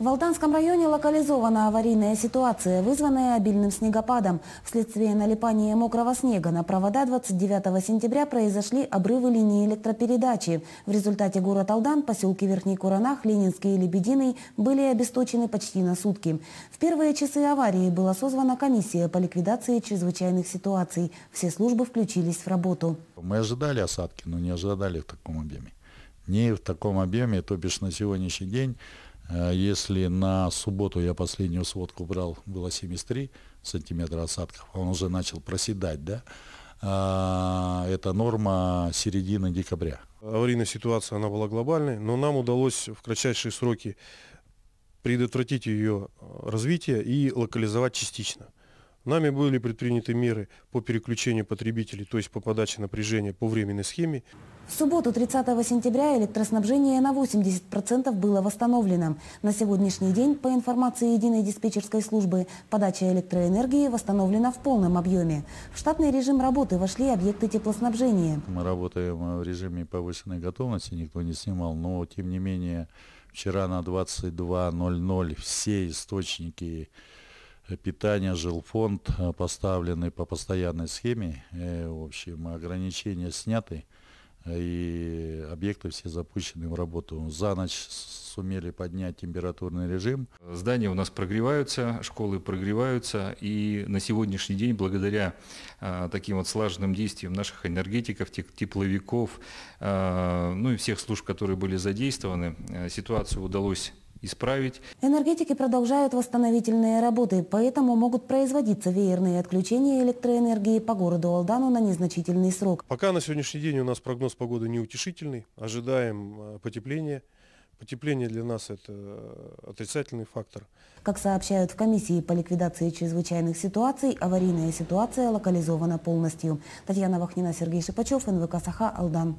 В Алтанском районе локализована аварийная ситуация, вызванная обильным снегопадом. Вследствие налипания мокрого снега на провода 29 сентября произошли обрывы линии электропередачи. В результате город Алдан, поселки Верхний Куранах, Ленинский и Лебединый были обесточены почти на сутки. В первые часы аварии была созвана комиссия по ликвидации чрезвычайных ситуаций. Все службы включились в работу. Мы ожидали осадки, но не ожидали в таком объеме. Не в таком объеме, то бишь на сегодняшний день Э, если на субботу я последнюю сводку брал, было 73 сантиметра осадков, он уже начал проседать, да? А, это норма середины декабря. Аварийная ситуация, она была глобальной, но нам удалось в кратчайшие сроки предотвратить ее э, развитие и локализовать частично. Нами были предприняты меры по переключению потребителей, то есть по подаче напряжения по временной схеме. В субботу 30 сентября электроснабжение на 80% было восстановлено. На сегодняшний день, по информации единой диспетчерской службы, подача электроэнергии восстановлена в полном объеме. В штатный режим работы вошли объекты теплоснабжения. Мы работаем в режиме повышенной готовности, никто не снимал, но тем не менее вчера на 22.00 все источники питание, жилфонд э, поставлены по постоянной схеме. Э, в общем, ограничения сняты э, и объекты все запущены в работу. За ночь сумели поднять температурный режим. Здания у нас прогреваются, школы прогреваются, и на сегодняшний день, благодаря э, таким вот слаженным действиям наших энергетиков, тепловиков, э, ну и всех служб, которые были задействованы, э, ситуацию удалось исправить. Энергетики продолжают восстановительные работы, поэтому могут производиться веерные отключения электроэнергии по городу Алдану на незначительный срок. Пока на сегодняшний день у нас прогноз погоды неутешительный, ожидаем э, потепления. Потепление для нас – это э, отрицательный фактор. Как сообщают в комиссии по ликвидации чрезвычайных ситуаций, аварийная ситуация локализована полностью. Татьяна Вахнина, Сергей Шипачев, НВК «Саха», Алдан.